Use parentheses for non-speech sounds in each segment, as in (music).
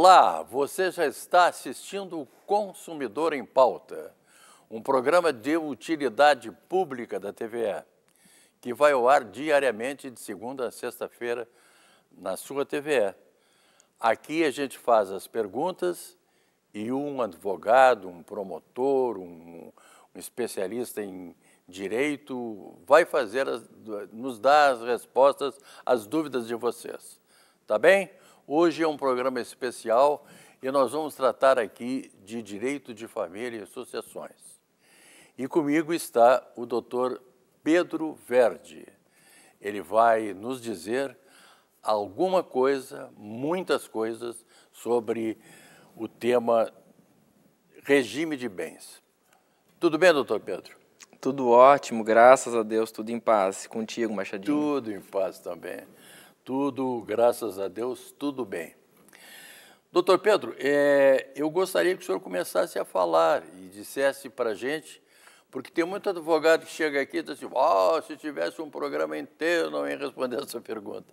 Olá, você já está assistindo o Consumidor em Pauta, um programa de utilidade pública da TVE, que vai ao ar diariamente de segunda a sexta-feira na sua TVE. Aqui a gente faz as perguntas e um advogado, um promotor, um, um especialista em direito vai fazer as, nos dar as respostas às dúvidas de vocês. Tá bem? Hoje é um programa especial e nós vamos tratar aqui de direito de família e associações. E comigo está o doutor Pedro Verde. Ele vai nos dizer alguma coisa, muitas coisas, sobre o tema regime de bens. Tudo bem, doutor Pedro? Tudo ótimo, graças a Deus, tudo em paz. Contigo, Machadinho? Tudo em paz também. Tudo, graças a Deus, tudo bem. Doutor Pedro, é, eu gostaria que o senhor começasse a falar e dissesse para a gente, porque tem muito advogado que chega aqui e diz assim, oh, se tivesse um programa inteiro, não ia responder essa (laughs) pergunta.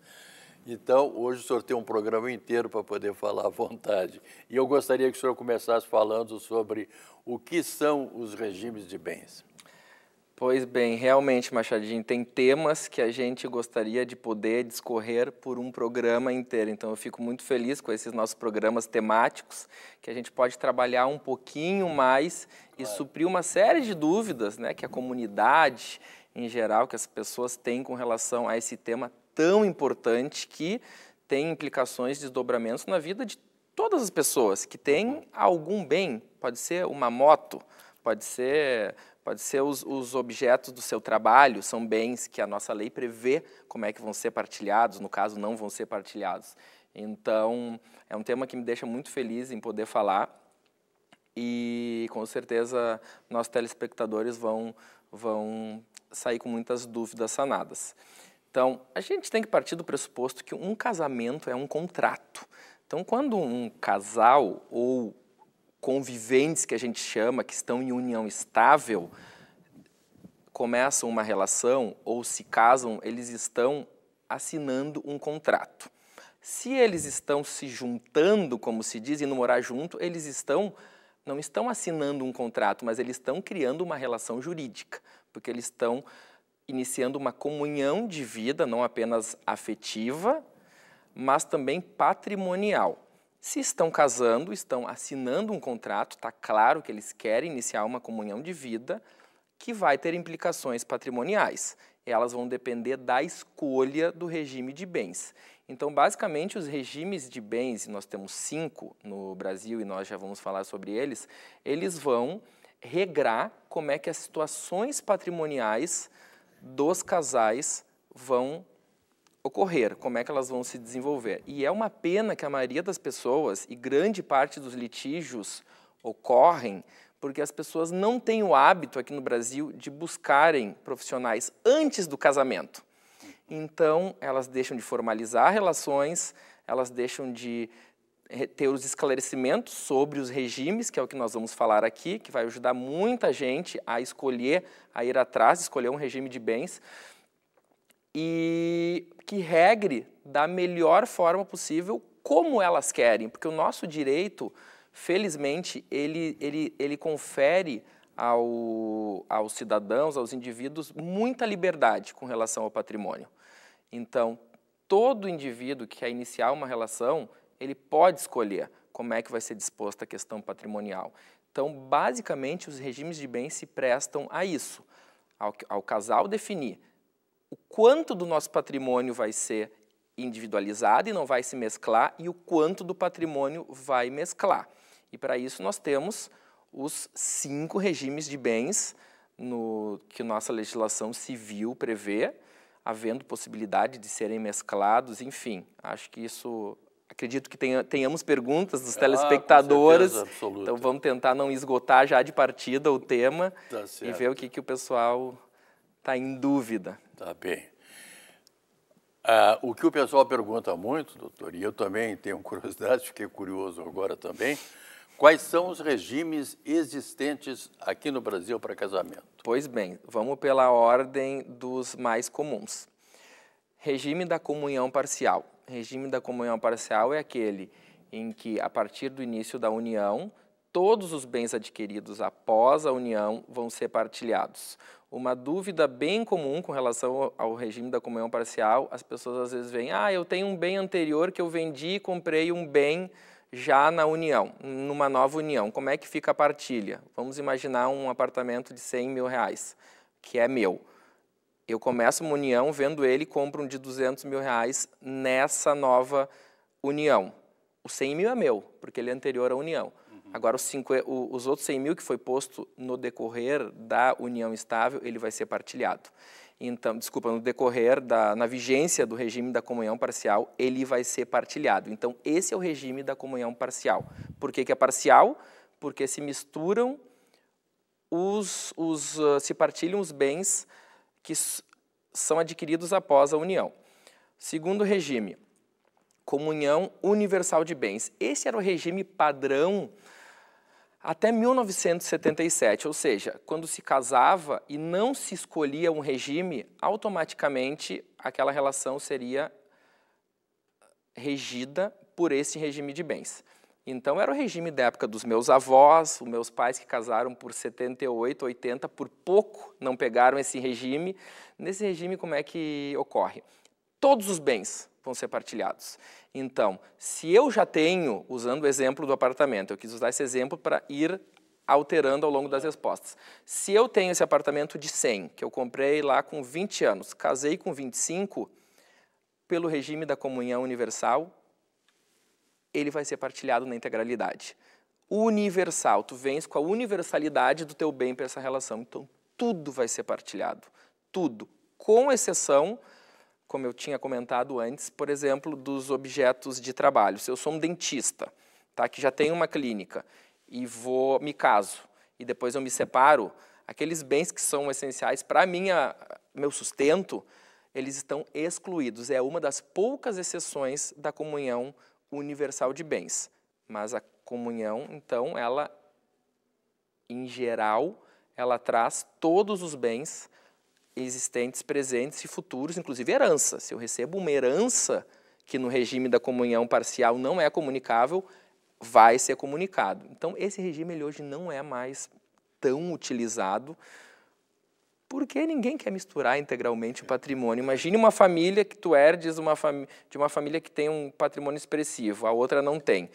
Então, hoje o senhor tem um programa inteiro para poder falar à vontade. E eu gostaria que o senhor começasse falando sobre o que são os regimes de bens. Pois bem, realmente, Machadinho, tem temas que a gente gostaria de poder discorrer por um programa inteiro. Então, eu fico muito feliz com esses nossos programas temáticos, que a gente pode trabalhar um pouquinho mais e claro. suprir uma série de dúvidas né, que a comunidade, em geral, que as pessoas têm com relação a esse tema tão importante que tem implicações, desdobramentos na vida de todas as pessoas que têm uhum. algum bem. Pode ser uma moto, pode ser Pode ser os, os, objetos do seu trabalho, são bens que a nossa lei prevê como é que vão ser partilhados, no caso, não vão ser partilhados. Então, é um tema que me deixa muito feliz em poder falar e com certeza nossos telespectadores vão, vão sair com muitas dúvidas sanadas. Então, a gente tem que partir do pressuposto que um casamento é um contrato. Então, quando um casal ou conviventes que a gente chama, que estão em união estável, começam uma relação ou se casam, eles estão assinando um contrato. Se eles estão se juntando, como se diz, e morar junto, eles estão não estão assinando um contrato, mas eles estão criando uma relação jurídica, porque eles estão iniciando uma comunhão de vida, não apenas afetiva, mas também patrimonial. Se estão casando, estão assinando um contrato, está claro que eles querem iniciar uma comunhão de vida que vai ter implicações patrimoniais. Elas vão depender da escolha do regime de bens. Então, basicamente, os regimes de bens, nós temos cinco no Brasil e nós já vamos falar sobre eles, eles vão regrar como é que as situações patrimoniais dos casais vão ocorrer, como é que elas vão se desenvolver. E é uma pena que a maioria das pessoas e grande parte dos litígios ocorrem porque as pessoas não têm o hábito aqui no Brasil de buscarem profissionais antes do casamento. Então, elas deixam de formalizar relações, elas deixam de eh, ter os esclarecimentos sobre os regimes, que é o que nós vamos falar aqui, que vai ajudar muita gente a escolher, a ir atrás, escolher um regime de bens e que regre da melhor forma possível como elas querem, porque o nosso direito, felizmente, ele, ele, ele confere ao, aos cidadãos, aos indivíduos, muita liberdade com relação ao patrimônio. Então, todo indivíduo que quer iniciar uma relação, ele pode escolher como é que vai ser disposta a questão patrimonial. Então, basicamente, os regimes de bens se prestam a isso, ao, ao casal definir o quanto do nosso patrimônio vai ser individualizado e não vai se mesclar e o quanto do patrimônio vai mesclar. E para isso nós temos os cinco regimes de bens no, que nossa legislação civil prevê, havendo possibilidade de serem mesclados, enfim. Acho que isso. Acredito que tenha, tenhamos perguntas dos ah, telespectadores. Com certeza, então vamos tentar não esgotar já de partida o tema tá e ver o que, que o pessoal está em dúvida. Tá bem. Ah, o que o pessoal pergunta muito, doutor, e eu também tenho (laughs) curiosidade, fiquei curioso agora também, quais são os regimes existentes aqui no Brasil para casamento? Pois bem, vamos pela ordem dos mais comuns. Regime da comunhão parcial. Regime da comunhão parcial é aquele em que, a partir do início da união, todos os bens adquiridos após a união vão ser partilhados uma dúvida bem comum com relação ao regime da comunhão parcial. As pessoas às vezes veem, ah, eu tenho um bem anterior que eu vendi e comprei um bem já na união, numa nova união. Como é que fica a partilha? Vamos imaginar um apartamento de 100 mil reais, que é meu. Eu começo uma união, vendo ele, compro um de 200 mil reais nessa nova união. O 100 mil é meu, porque ele é anterior à união. Agora, os, cinco, os outros 100 mil que foi posto no decorrer da união estável, ele vai ser partilhado. Então, desculpa, no decorrer da na vigência do regime da comunhão parcial, ele vai ser partilhado. Então, esse é o regime da comunhão parcial. Por que, que é parcial? Porque se misturam os, os uh, se partilham os bens que são adquiridos após a união. Segundo regime, comunhão universal de bens. Esse era o regime padrão até 1977, ou seja, quando se casava e não se escolhia um regime, automaticamente aquela relação seria eh, regida por esse regime de bens. Então era o regime da época dos meus avós, os meus pais que casaram por 78, 80, por pouco não pegaram esse regime. Nesse regime como é que ocorre? Todos os bens vão ser partilhados. Então, se eu já tenho, usando o exemplo do apartamento, eu quis usar esse exemplo para ir alterando ao longo das respostas. Se eu tenho esse apartamento de 100, que eu comprei lá com 20 anos, casei com 25, pelo regime da comunhão universal, ele vai ser partilhado na integralidade. Universal, tu vens com a universalidade do teu bem para essa relação. Então, tudo vai ser partilhado, tudo, com exceção como eu tinha comentado antes, por exemplo, dos objetos de trabalho. Se eu sou um dentista, tá, que já tem uma clínica e vou me caso e depois eu me separo, aqueles bens que são essenciais para minha meu sustento, eles estão excluídos. É uma das poucas exceções da comunhão universal de bens. Mas a comunhão, então, ela em geral, ela traz todos os bens existentes, presentes e futuros, inclusive herança. Se eu recebo uma herança que no regime da comunhão parcial não é comunicável, vai ser comunicado. Então, esse regime ele hoje não é mais tão utilizado, porque ninguém quer misturar integralmente o patrimônio. Imagine uma família que tu herdes uma de uma família que tem um patrimônio expressivo, a outra não tem.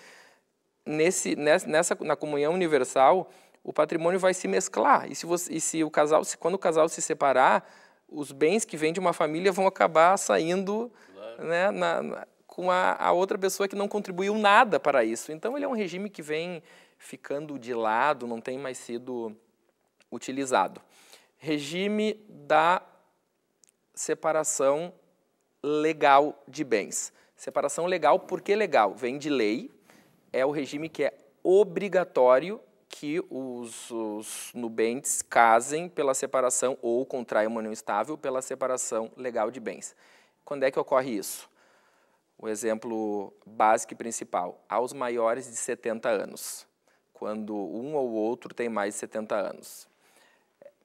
Nesse, nessa, na comunhão universal, o patrimônio vai se mesclar. E se, você, e se o casal, se, quando o casal se separar, os bens que vêm de uma família vão acabar saindo claro. né, na, na, com a, a, outra pessoa que não contribuiu nada para isso. Então, ele é um regime que vem ficando de lado, não tem mais sido utilizado. Regime da separação legal de bens. Separação legal, por que legal? Vem de lei, é o regime que é obrigatório que os, os nubentes casem pela separação ou contraem uma união estável pela separação legal de bens. Quando é que ocorre isso? O exemplo básico e principal, aos maiores de 70 anos, quando um ou outro tem mais de 70 anos.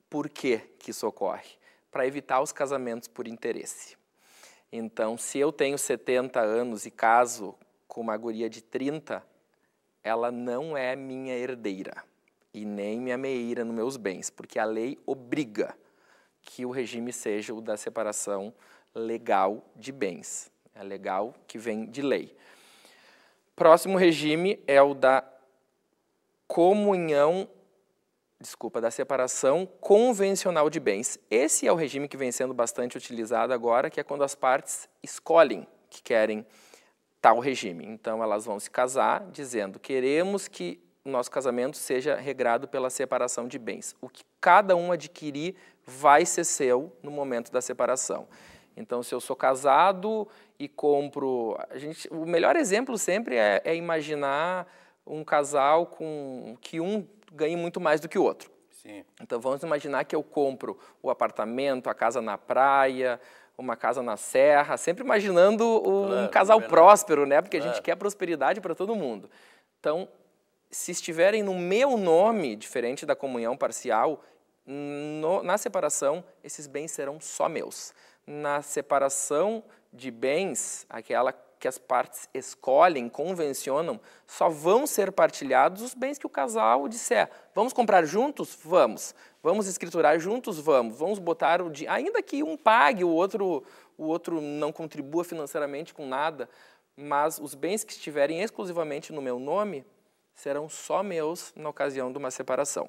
Por que, que isso ocorre? Para evitar os casamentos por interesse. Então, se eu tenho 70 anos e caso com uma guria de 30, ela não é minha herdeira e nem minha meira nos meus bens, porque a lei obriga que o regime seja o da separação legal de bens. É legal que vem de lei. Próximo regime é o da comunhão, desculpa, da separação convencional de bens. Esse é o regime que vem sendo bastante utilizado agora, que é quando as partes escolhem que querem tal regime. Então elas vão se casar dizendo: queremos que o nosso casamento seja regrado pela separação de bens. O que cada um adquirir vai ser seu no momento da separação. Então, se eu sou casado e compro. A gente, o melhor exemplo sempre é, é imaginar um casal com que um ganhe muito mais do que o outro. Sim. Então, vamos imaginar que eu compro o apartamento, a casa na praia, uma casa na serra, sempre imaginando um claro, casal é próspero, né? Porque a gente quer prosperidade para todo mundo. Então, se estiverem no meu nome, diferente da comunhão parcial, no, na separação, esses bens serão só meus. Na separação de bens, aquela que as partes escolhem, convencionam, só vão ser partilhados os bens que o casal disser. Vamos comprar juntos? Vamos. Vamos escriturar juntos? Vamos. Vamos botar o dinheiro, ainda que um pague, o outro, o outro não contribua financeiramente com nada, mas os bens que estiverem exclusivamente no meu nome serão só meus na ocasião de uma separação.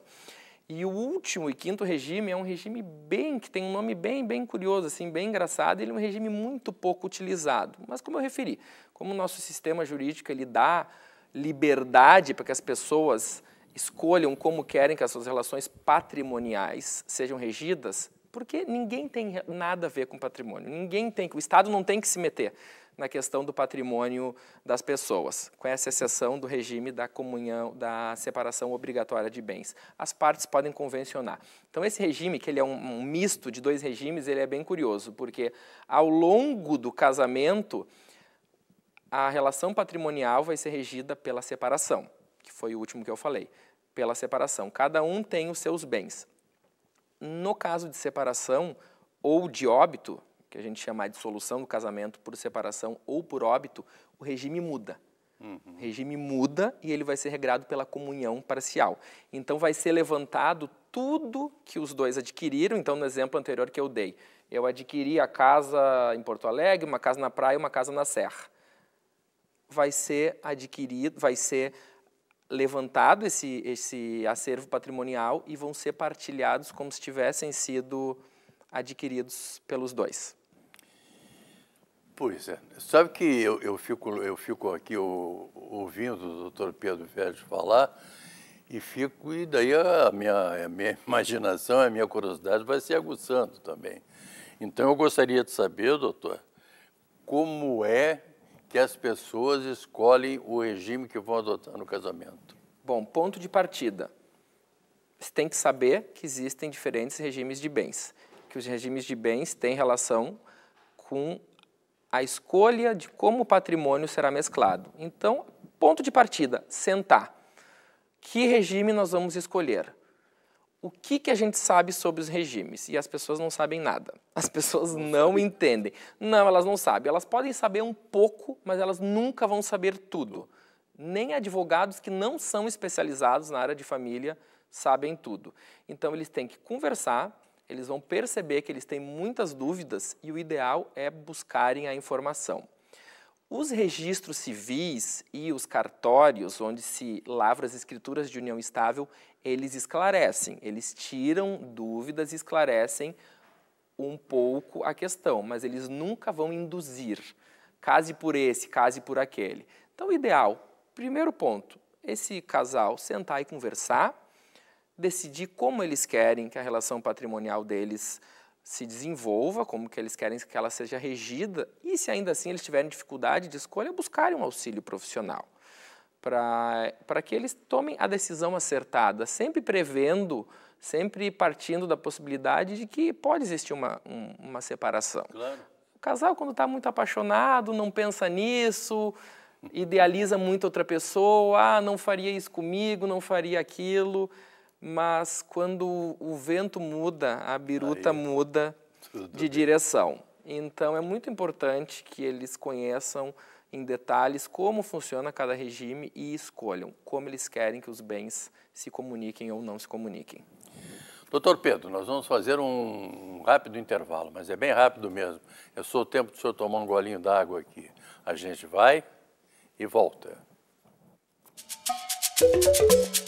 E o último e quinto regime é um regime bem que tem um nome bem bem curioso, assim, bem engraçado. Ele é um regime muito pouco utilizado. Mas como eu referi, como o nosso sistema jurídico ele dá liberdade para que as pessoas escolham como querem que as suas relações patrimoniais sejam regidas, porque ninguém tem nada a ver com patrimônio, ninguém tem, o Estado não tem que se meter na questão do patrimônio das pessoas, com essa exceção do regime da comunhão, da separação obrigatória de bens. As partes podem convencionar. Então esse regime, que ele é um, um misto de dois regimes, ele é bem curioso, porque ao longo do casamento a relação patrimonial vai ser regida pela separação, que foi o último que eu falei, pela separação. Cada um tem os seus bens. No caso de separação ou de óbito, que a gente chama de solução do casamento por separação ou por óbito, o regime muda. Uhum. O regime muda e ele vai ser regrado pela comunhão parcial. Então vai ser levantado tudo que os dois adquiriram. Então, no exemplo anterior que eu dei, eu adquiri a casa em Porto Alegre, uma casa na praia, uma casa na serra. Vai ser adquirido, vai ser levantado esse, esse acervo patrimonial e vão ser partilhados como se tivessem sido adquiridos pelos dois. Pois é. Sabe que eu, eu, fico, eu fico aqui o, ouvindo o doutor Pedro Vélez falar e fico, e daí a minha, a minha (laughs) imaginação, a minha curiosidade vai se aguçando também. Então eu gostaria de saber, doutor, como é que as pessoas escolhem o regime que vão adotar no casamento? Bom, ponto de partida. Você tem que saber que existem diferentes regimes de bens, que os regimes de bens têm relação com a escolha de como o patrimônio será mesclado. Então, ponto de partida, sentar. Que regime nós vamos escolher? O que, que a gente sabe sobre os regimes? E as pessoas não sabem nada. As pessoas não entendem. Não, elas não sabem. Elas podem saber um pouco, mas elas nunca vão saber tudo. Nem advogados que não são especializados na área de família sabem tudo. Então, eles têm que conversar, eles vão perceber que eles têm muitas dúvidas e o ideal é buscarem a informação. Os registros civis e os cartórios, onde se lavram as escrituras de união estável, eles esclarecem, eles tiram dúvidas e esclarecem um pouco a questão, mas eles nunca vão induzir, case por esse, case por aquele. Então, o ideal, primeiro ponto, esse casal sentar e conversar, decidir como eles querem que a relação patrimonial deles se desenvolva, como que eles querem que ela seja regida, e se ainda assim eles tiverem dificuldade de escolha, buscarem um auxílio profissional para que eles tomem a decisão acertada, sempre prevendo, sempre partindo da possibilidade de que pode existir uma, um, uma separação. Claro. O casal, quando está muito apaixonado, não pensa nisso, idealiza muito outra pessoa, ah, não faria isso comigo, não faria aquilo mas quando o vento muda, a biruta Aí, muda de bem. direção. Então é muito importante que eles conheçam em detalhes como funciona cada regime e escolham como eles querem que os bens se comuniquem ou não se comuniquem. Doutor Pedro, nós vamos fazer um rápido intervalo, mas é bem rápido mesmo. É só o tempo do senhor tomar um golinho d'água aqui. A gente vai e volta. Música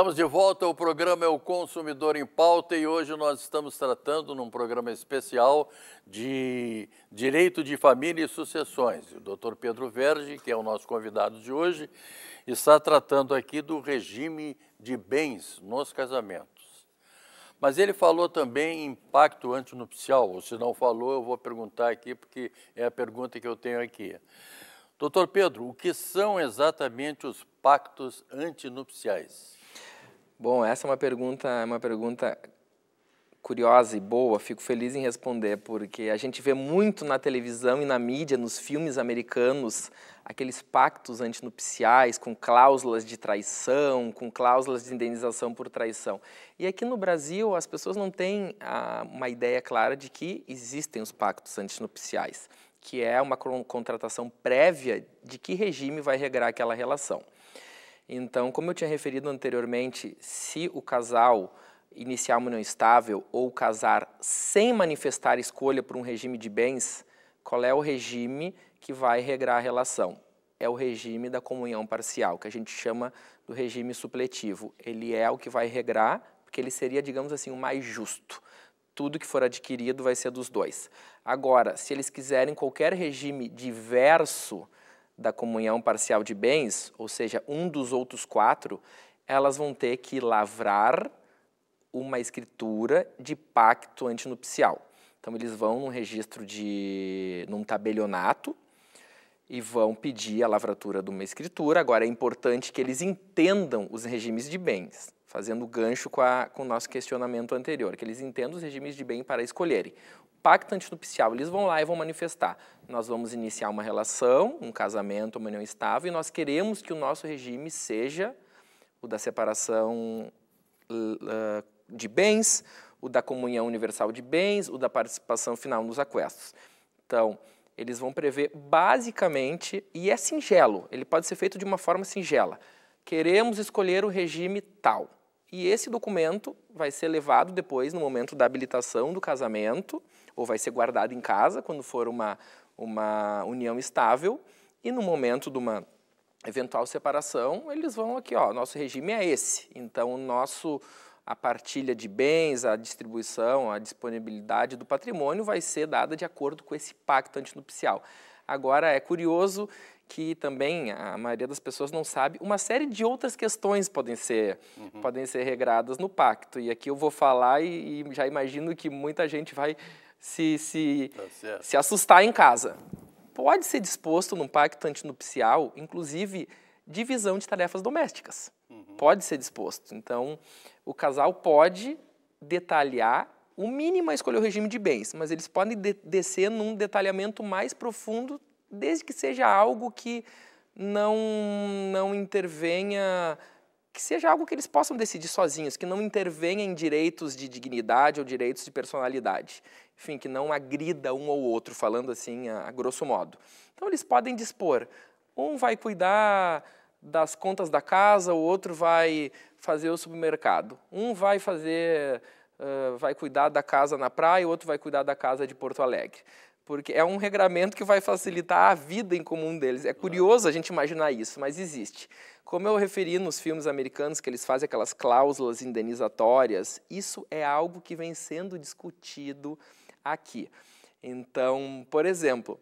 Estamos de volta, o programa é o Consumidor em Pauta e hoje nós estamos tratando num programa especial de direito de família e sucessões. O doutor Pedro Verge, que é o nosso convidado de hoje, está tratando aqui do regime de bens nos casamentos. Mas ele falou também em pacto antinupcial, ou se não falou, eu vou perguntar aqui, porque é a pergunta que eu tenho aqui. Doutor Pedro, o que são exatamente os pactos antinupciais? Bom, essa é uma pergunta, é uma pergunta curiosa e boa, fico feliz em responder, porque a gente vê muito na televisão e na mídia, nos filmes americanos, aqueles pactos antinupciais com cláusulas de traição, com cláusulas de indenização por traição. E aqui no Brasil, as pessoas não têm ah, uma ideia clara de que existem os pactos antinupciais, que é uma contratação prévia de que regime vai regrar aquela relação. Então, como eu tinha referido anteriormente, se o casal iniciar uma união estável ou casar sem manifestar escolha por um regime de bens, qual é o regime que vai regrar a relação? É o regime da comunhão parcial, que a gente chama do regime supletivo. Ele é o que vai regrar, porque ele seria, digamos assim, o mais justo. Tudo que for adquirido vai ser dos dois. Agora, se eles quiserem qualquer regime diverso, da comunhão parcial de bens, ou seja, um dos outros quatro, elas vão ter que lavrar uma escritura de pacto antinupcial. Então eles vão num registro de num tabelionato e vão pedir a lavratura de uma escritura. Agora é importante que eles entendam os regimes de bens, fazendo gancho com, a, com o nosso questionamento anterior, que eles entendam os regimes de bem para escolherem pacto antinupcial, eles vão lá e vão manifestar. Nós vamos iniciar uma relação, um casamento, uma união estável, e nós queremos que o nosso regime seja o da separação ah, de bens, o da comunhão universal de bens, o da participação final nos aquestos. Então, eles vão prever basicamente, e é singelo, ele pode ser feito de uma forma singela. Queremos escolher o regime tal. E esse documento vai ser levado depois, no momento da habilitação do casamento, ou vai ser guardado em casa, quando for uma, uma união estável, e no momento de uma eventual separação, eles vão aqui, ó, nosso regime é esse. Então, o nosso a partilha de bens, a distribuição, a disponibilidade do patrimônio vai ser dada de acordo com esse pacto antinupcial. Agora é curioso que também a maioria das pessoas não sabe, uma série de outras questões podem ser, uhum. podem ser regradas no pacto. E aqui eu vou falar e, e já imagino que muita gente vai se, se, tá se assustar em casa. Pode ser disposto num pacto antinupcial, inclusive, divisão de tarefas domésticas. Uhum. Pode ser disposto. Então, o casal pode detalhar o mínimo a é escolher o regime de bens, mas eles podem de descer num detalhamento mais profundo desde que seja algo que não, não intervenha, que seja algo que eles possam decidir sozinhos, que não intervenha em direitos de dignidade ou direitos de personalidade. Enfim, que não agrida um ou outro, falando assim a, a grosso modo. Então eles podem dispor. Um vai cuidar das contas da casa, o outro vai fazer o supermercado. Um vai fazer, uh, vai cuidar da casa na praia, o outro vai cuidar da casa de Porto Alegre porque é um regramento que vai facilitar a vida em comum deles. É curioso a gente imaginar isso, mas existe. Como eu referi nos filmes americanos que eles fazem aquelas cláusulas indenizatórias, isso é algo que vem sendo discutido aqui. Então, por exemplo,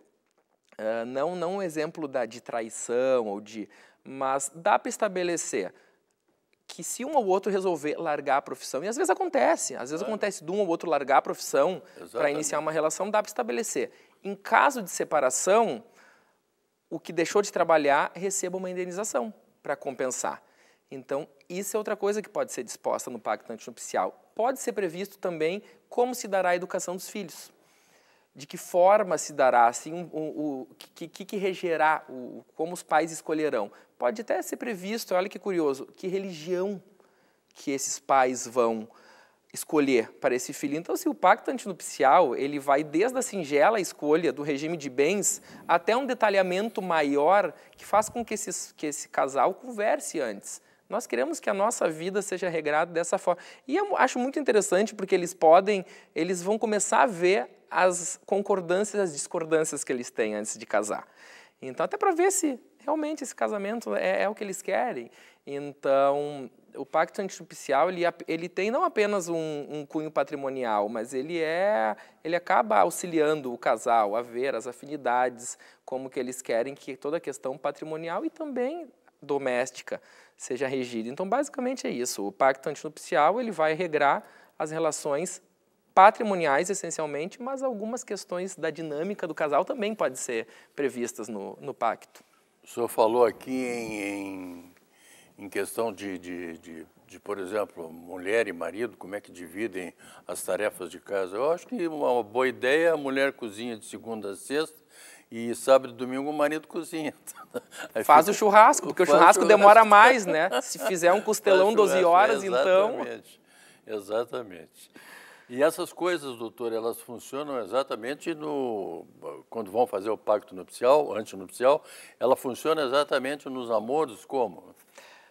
ah, não não um exemplo da, de traição ou de, mas dá para estabelecer que se um ou outro resolver largar a profissão, e às vezes acontece, às vezes acontece de um ou outro largar a profissão para iniciar uma relação, dá para estabelecer. Em caso de separação, o que deixou de trabalhar receba uma indenização para compensar. Então, isso é outra coisa que pode ser disposta no pacto antinupcial. Pode ser previsto também como se dará a educação dos filhos de que forma se dará, assim, o um, um, que, que, que, regerá, o, como os pais escolherão. Pode até ser previsto, olha que curioso, que religião que esses pais vão escolher para esse filho. Então, se o pacto antinupcial, ele vai desde a singela escolha do regime de bens até um detalhamento maior que faz com que, esses, que esse casal converse antes. Nós queremos que a nossa vida seja regrada dessa forma. E eu acho muito interessante porque eles podem, eles vão começar a ver as concordâncias e as discordâncias que eles têm antes de casar. Então, até para ver se realmente esse casamento é, é, o que eles querem. Então, o pacto antinupcial, ele, ele tem não apenas um, um, cunho patrimonial, mas ele, é, ele acaba auxiliando o casal a ver as afinidades, como que eles querem que toda a questão patrimonial e também doméstica seja regida. Então, basicamente é isso. O pacto antinupcial, ele vai regrar as relações patrimoniais essencialmente, mas algumas questões da dinâmica do casal também podem ser previstas no, no pacto. O senhor falou aqui em, em, em questão de, de, de, de, por exemplo, mulher e marido, como é que dividem as tarefas de casa. Eu acho que uma boa ideia é a mulher cozinha de segunda a sexta e sábado e domingo o marido cozinha. (laughs) Aí Faz fica... o churrasco, porque o churrasco, churrasco, demora mais, né? Se fizer um costelão 12 horas, exatamente, então. Exatamente. E essas coisas, doutor, elas funcionam exatamente no. Quando vão fazer o pacto nupcial, antinupcial, ela funciona exatamente nos namoros como?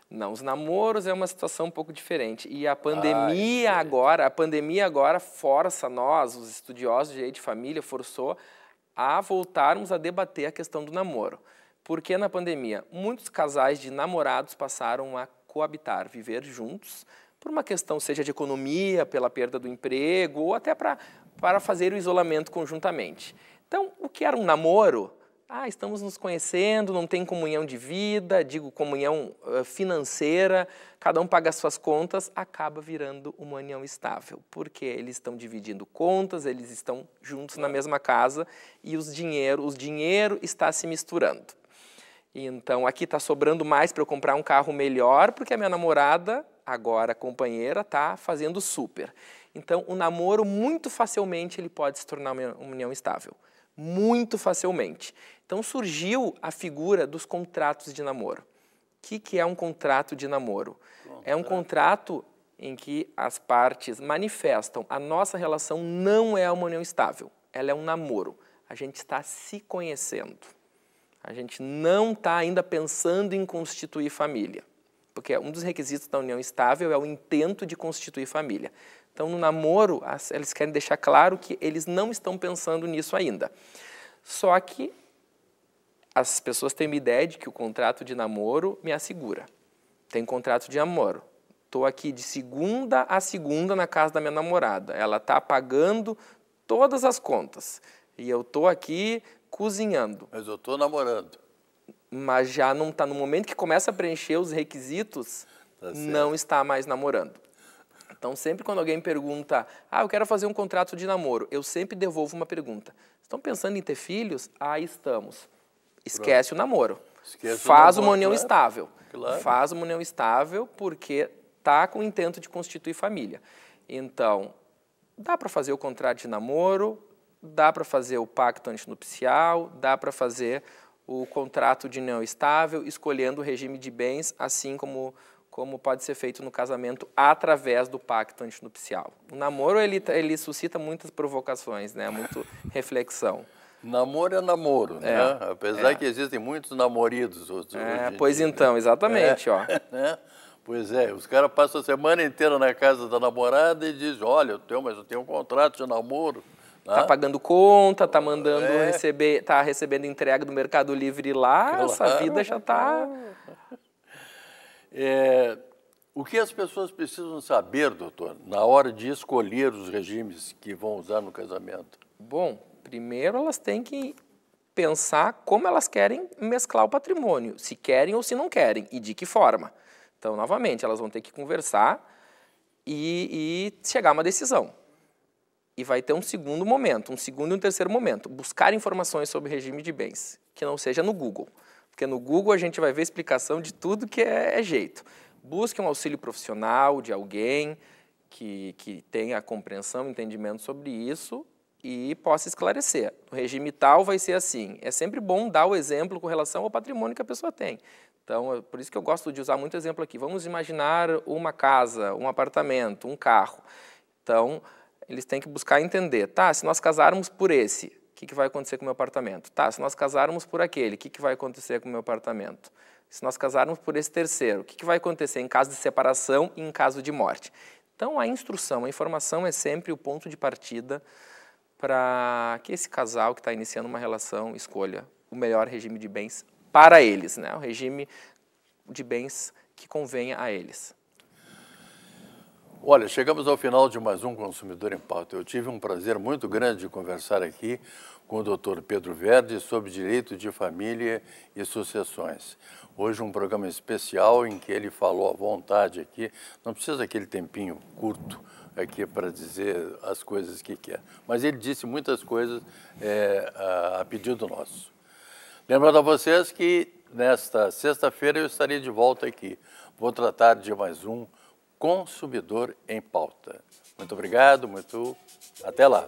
Não, os namoros é uma situação um pouco diferente. E a ah, pandemia ah, agora, a pandemia agora força nós, os estudiosos de direito de família, forçou a voltarmos a debater a questão do namoro. Porque na pandemia, muitos casais de namorados passaram a coabitar, viver juntos, por uma questão seja de economia, pela perda do emprego ou até pra, para fazer o isolamento conjuntamente. Então, o que era um namoro? Ah, estamos nos conhecendo, não tem comunhão de vida, digo comunhão financeira, cada um paga as suas contas, acaba virando uma união estável, porque eles estão dividindo contas, eles estão juntos na mesma casa e os dinheiro, os dinheiro está se misturando. Então, aqui está sobrando mais para eu comprar um carro melhor, porque a minha namorada agora companheira está fazendo super. Então, o namoro, muito facilmente, ele pode se tornar uma união estável. Muito facilmente. Então, surgiu a figura dos contratos de namoro. O que, que é um contrato de namoro? é um contrato em que as partes manifestam a nossa relação não é uma união estável, ela é um namoro. A gente está se conhecendo. A gente não está ainda pensando em constituir família porque um dos requisitos da união estável é o intento de constituir família. Então, no namoro, eles querem deixar claro que eles não estão pensando nisso ainda. Só que as pessoas têm uma ideia de que o contrato de namoro me assegura. Tem contrato de namoro. Estou aqui de segunda a segunda na casa da minha namorada. Ela está pagando todas as contas. E eu estou aqui cozinhando. Mas eu estou namorando mas já não está no momento que começa a preencher os requisitos, tá não está mais namorando. Então, sempre quando alguém pergunta, ah, eu quero fazer um contrato de namoro, eu sempre devolvo uma pergunta. Estão pensando em ter filhos? Ah, estamos. Esquece Pronto. o namoro. Esquece Faz o namoro, uma união claro. estável. Claro. Faz uma união estável porque tá com o intento de constituir família. Então, dá para fazer o contrato de namoro, dá para fazer o pacto antinupcial, dá para fazer o contrato de não estável, escolhendo o regime de bens, assim como, como pode ser feito no casamento através do pacto antinupcial. O namoro ele, ele suscita muitas provocações, né? muito (laughs) reflexão. Namoro é namoro, né? É, Apesar é. que existem muitos namoridos. Hoje é, pois dia, né? então, é, (laughs) né? exatamente. Ó. Pois é, os caras passam a semana inteira na casa da namorada e dizem, olha, eu tenho, mas eu tenho um contrato de namoro. Está Tá ah. pagando conta, tá mandando é. receber, tá recebendo entrega do Mercado Livre lá, claro. essa vida já tá. (laughs) É, o que as pessoas precisam saber, doutor, na hora de escolher os regimes que vão usar no casamento? Bom, primeiro elas têm que pensar como elas querem mesclar o patrimônio, se querem ou se não querem e de que forma. Então, novamente, elas vão ter que conversar e, e chegar a uma decisão e vai ter um segundo momento, um segundo e um terceiro momento, buscar informações sobre regime de bens, que não seja no Google, porque no Google a gente vai ver explicação de tudo que é, é jeito. Busque um auxílio profissional de alguém que, que tenha compreensão, entendimento sobre isso e possa esclarecer. O regime tal vai ser assim. É sempre bom dar o exemplo com relação ao patrimônio que a pessoa tem. Então, é por isso que eu gosto de usar muito exemplo aqui. Vamos imaginar uma casa, um apartamento, um carro. Então, eles têm que buscar entender, tá, se nós casarmos por esse, o que, que vai acontecer com o meu apartamento? Tá, se nós casarmos por aquele, o que, que vai acontecer com o meu apartamento? Se nós casarmos por esse terceiro, o que, que vai acontecer em caso de separação e em caso de morte? Então, a instrução, a informação é sempre o ponto de partida para que esse casal que está iniciando uma relação escolha o melhor regime de bens para eles, né? o regime de bens que convenha a eles. Olha, chegamos ao final de mais um Consumidor em Pauta. Eu tive um prazer muito grande de conversar aqui com o Dr. Pedro Verde sobre direito de família e sucessões. Hoje um programa especial em que ele falou à vontade aqui, não precisa aquele tempinho curto aqui para dizer as coisas que quer, mas ele disse muitas coisas é, a, a pedido nosso. Lembrando a vocês que nesta sexta-feira eu estarei de volta aqui. Vou tratar de mais um Consumidor em Pauta. Muito obrigado, muito. Até lá!